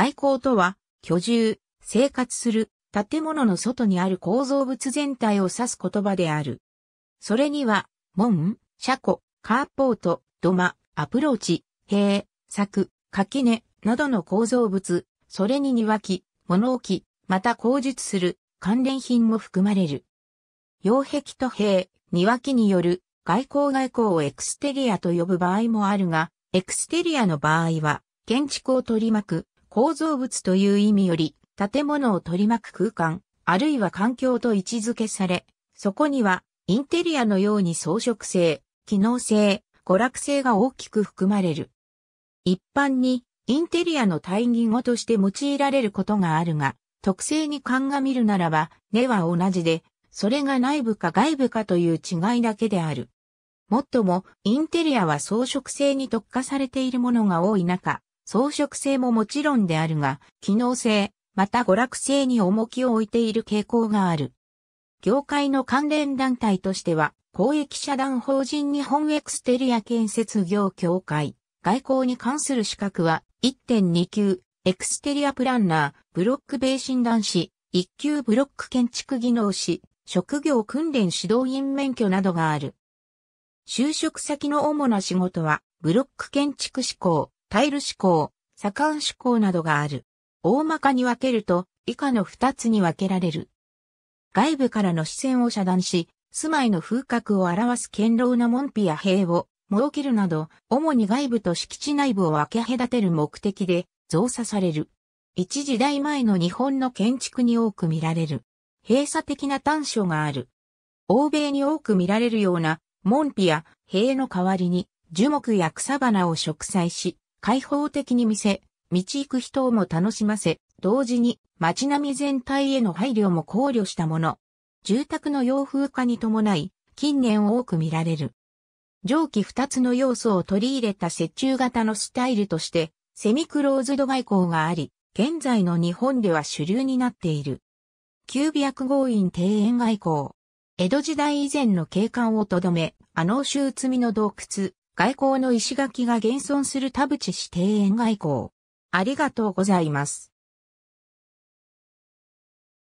外交とは、居住、生活する、建物の外にある構造物全体を指す言葉である。それには、門、車庫、カーポート、土間、アプローチ、塀、柵、垣根などの構造物、それに庭木、物置、また口述する関連品も含まれる。擁壁と塀、庭木による外交外交をエクステリアと呼ぶ場合もあるが、エクステリアの場合は、建築を取り巻く構造物という意味より、建物を取り巻く空間、あるいは環境と位置づけされ、そこには、インテリアのように装飾性、機能性、娯楽性が大きく含まれる。一般に、インテリアの対義語として用いられることがあるが、特性に鑑みるならば、根は同じで、それが内部か外部かという違いだけである。もっとも、インテリアは装飾性に特化されているものが多い中、装飾性ももちろんであるが、機能性、また娯楽性に重きを置いている傾向がある。業界の関連団体としては、公益社団法人日本エクステリア建設業協会、外交に関する資格は、1.2級、エクステリアプランナー、ブロック米診断士、1級ブロック建築技能士、職業訓練指導員免許などがある。就職先の主な仕事は、ブロック建築志向、タイル思考、左官思考などがある。大まかに分けると、以下の二つに分けられる。外部からの視線を遮断し、住まいの風格を表す堅牢な門扉や塀を設けるなど、主に外部と敷地内部を分け隔てる目的で造作される。一時代前の日本の建築に多く見られる。閉鎖的な短所がある。欧米に多く見られるような門扉や塀の代わりに樹木や草花を植栽し、開放的に見せ、道行く人をも楽しませ、同時に街並み全体への配慮も考慮したもの。住宅の洋風化に伴い、近年多く見られる。上記二つの要素を取り入れた折衷型のスタイルとして、セミクローズド外交があり、現在の日本では主流になっている。旧白豪院庭園外交。江戸時代以前の景観をとどめ、あの州積みの洞窟、外交の石垣が現存する田淵市庭園外交。ありがとうございます。